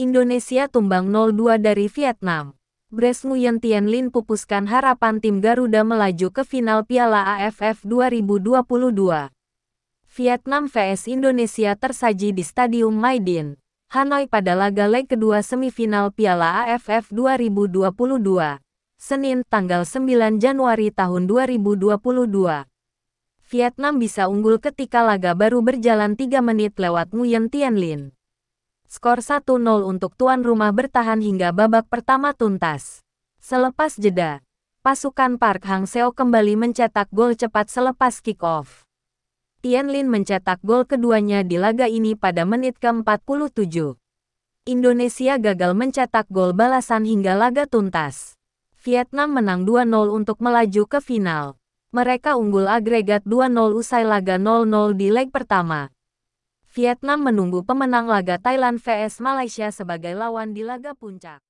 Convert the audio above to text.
Indonesia tumbang 0-2 dari Vietnam. Bres Nguyen Tien Lin pupuskan harapan tim Garuda melaju ke final Piala AFF 2022. Vietnam vs Indonesia tersaji di Stadium Maidin, Hanoi pada laga leg kedua semifinal Piala AFF 2022. Senin, tanggal 9 Januari tahun 2022. Vietnam bisa unggul ketika laga baru berjalan 3 menit lewat Nguyen Tien Lin. Skor 1-0 untuk tuan rumah bertahan hingga babak pertama tuntas. Selepas jeda, pasukan Park Hang Seo kembali mencetak gol cepat selepas kick-off. Tian Lin mencetak gol keduanya di laga ini pada menit ke-47. Indonesia gagal mencetak gol balasan hingga laga tuntas. Vietnam menang 2-0 untuk melaju ke final. Mereka unggul agregat 2-0 usai laga 0-0 di leg pertama. Vietnam menunggu pemenang laga Thailand vs Malaysia sebagai lawan di laga puncak.